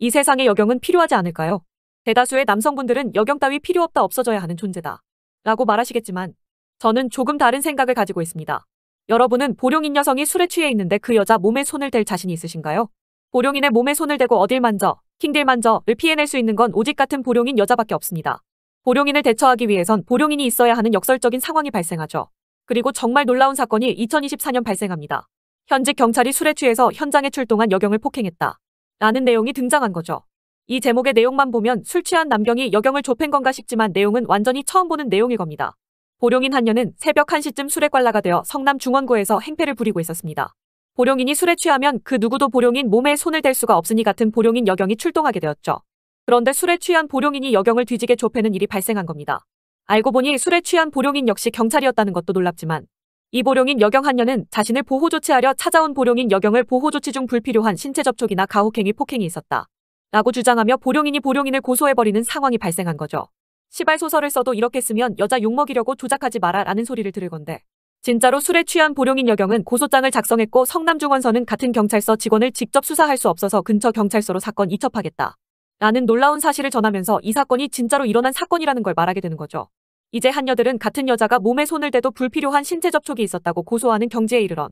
이 세상에 여경은 필요하지 않을까요? 대다수의 남성분들은 여경 따위 필요 없다 없어져야 하는 존재다. 라고 말하시겠지만 저는 조금 다른 생각을 가지고 있습니다. 여러분은 보령인 여성이 술에 취해 있는데 그 여자 몸에 손을 댈 자신이 있으신가요? 보령인의 몸에 손을 대고 어딜 만져, 킹딜 만져를 피해낼 수 있는 건 오직 같은 보령인 여자밖에 없습니다. 보령인을 대처하기 위해선 보령인이 있어야 하는 역설적인 상황이 발생하죠. 그리고 정말 놀라운 사건이 2024년 발생합니다. 현직 경찰이 술에 취해서 현장에 출동한 여경을 폭행했다. 라는 내용이 등장한 거죠. 이 제목의 내용만 보면 술 취한 남경이 여경을 좁힌 건가 싶지만 내용은 완전히 처음 보는 내용일 겁니다. 보령인 한녀는 새벽 1시쯤 술에 관라가 되어 성남 중원고에서 행패를 부리고 있었습니다. 보령인이 술에 취하면 그 누구도 보령인 몸에 손을 댈 수가 없으니 같은 보령인 여경이 출동하게 되었죠. 그런데 술에 취한 보령인이 여경을 뒤지게 좁히는 일이 발생한 겁니다. 알고 보니 술에 취한 보령인 역시 경찰이었다는 것도 놀랍지만 이보령인 여경한녀는 자신을 보호조치하려 찾아온 보령인 여경을 보호조치 중 불필요한 신체 접촉이나 가혹행위 폭행이 있었다. 라고 주장하며 보령인이 보령인을 고소해버리는 상황이 발생한 거죠. 시발 소설을 써도 이렇게 쓰면 여자 욕먹이려고 조작하지 마라라는 소리를 들을 건데. 진짜로 술에 취한 보령인 여경은 고소장을 작성했고 성남중원서는 같은 경찰서 직원을 직접 수사할 수 없어서 근처 경찰서로 사건 이첩하겠다. 라는 놀라운 사실을 전하면서 이 사건이 진짜로 일어난 사건이라는 걸 말하게 되는 거죠. 이제 한녀들은 같은 여자가 몸에 손을 대도 불필요한 신체 접촉이 있었다고 고소하는 경지에 이르런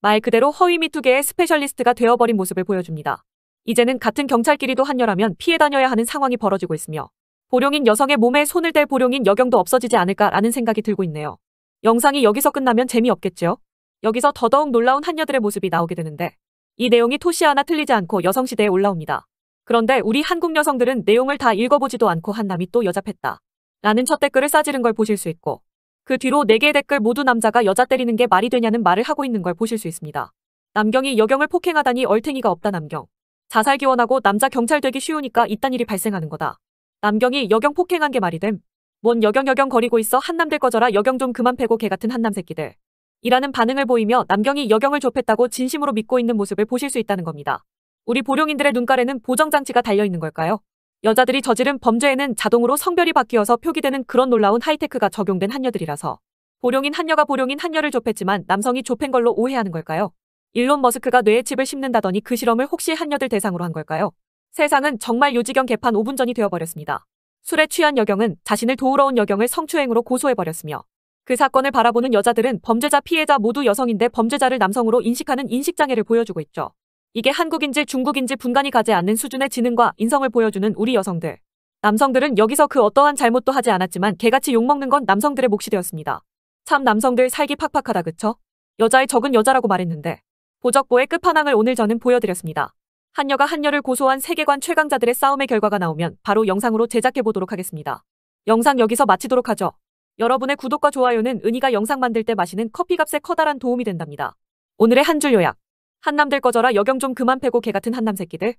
말 그대로 허위 미투계의 스페셜리스트가 되어버린 모습을 보여줍니다. 이제는 같은 경찰끼리도 한녀라면 피해 다녀야 하는 상황이 벌어지고 있으며 보령인 여성의 몸에 손을 댈 보령인 여경도 없어지지 않을까라는 생각이 들고 있네요. 영상이 여기서 끝나면 재미없겠죠? 여기서 더더욱 놀라운 한녀들의 모습이 나오게 되는데 이 내용이 토시 하나 틀리지 않고 여성시대에 올라옵니다. 그런데 우리 한국 여성들은 내용을 다 읽어보지도 않고 한남이 또 여잡했다. 라는 첫 댓글을 싸지른 걸 보실 수 있고 그 뒤로 4개의 댓글 모두 남자가 여자 때리는 게 말이 되냐는 말을 하고 있는 걸 보실 수 있습니다. 남경이 여경을 폭행하다니 얼탱이가 없다 남경. 자살 기원하고 남자 경찰 되기 쉬우니까 이딴 일이 발생하는 거다. 남경이 여경 폭행한 게 말이 됨. 뭔 여경 여경 거리고 있어 한남들 꺼져라 여경 좀 그만 패고 개같은 한남 새끼들. 이라는 반응을 보이며 남경이 여경을 좁혔다고 진심으로 믿고 있는 모습을 보실 수 있다는 겁니다. 우리 보령인들의 눈깔에는 보정장치가 달려있는 걸까요? 여자들이 저지른 범죄에는 자동으로 성별이 바뀌어서 표기되는 그런 놀라운 하이테크가 적용된 한녀들이라서 보령인 한녀가 보령인 한녀를 좁혔지만 남성이 좁힌 걸로 오해하는 걸까요? 일론 머스크가 뇌에 칩을 심는다더니 그 실험을 혹시 한녀들 대상으로 한 걸까요? 세상은 정말 요지경 개판 5분 전이 되어버렸습니다. 술에 취한 여경은 자신을 도우러 온 여경을 성추행으로 고소해버렸으며 그 사건을 바라보는 여자들은 범죄자 피해자 모두 여성인데 범죄자를 남성으로 인식하는 인식장애를 보여주고 있죠. 이게 한국인지 중국인지 분간이 가지 않는 수준의 지능과 인성을 보여주는 우리 여성들. 남성들은 여기서 그 어떠한 잘못도 하지 않았지만 개같이 욕먹는 건 남성들의 몫이 되었습니다. 참 남성들 살기 팍팍하다 그쵸? 여자의 적은 여자라고 말했는데 보적보의 끝판왕을 오늘 저는 보여드렸습니다. 한녀가한녀를 고소한 세계관 최강자들의 싸움의 결과가 나오면 바로 영상으로 제작해보도록 하겠습니다. 영상 여기서 마치도록 하죠. 여러분의 구독과 좋아요는 은희가 영상 만들 때 마시는 커피값에 커다란 도움이 된답니다. 오늘의 한 줄 요약 한남 들꺼져라 여경 좀 그만 패고 개 같은 한남 새끼들.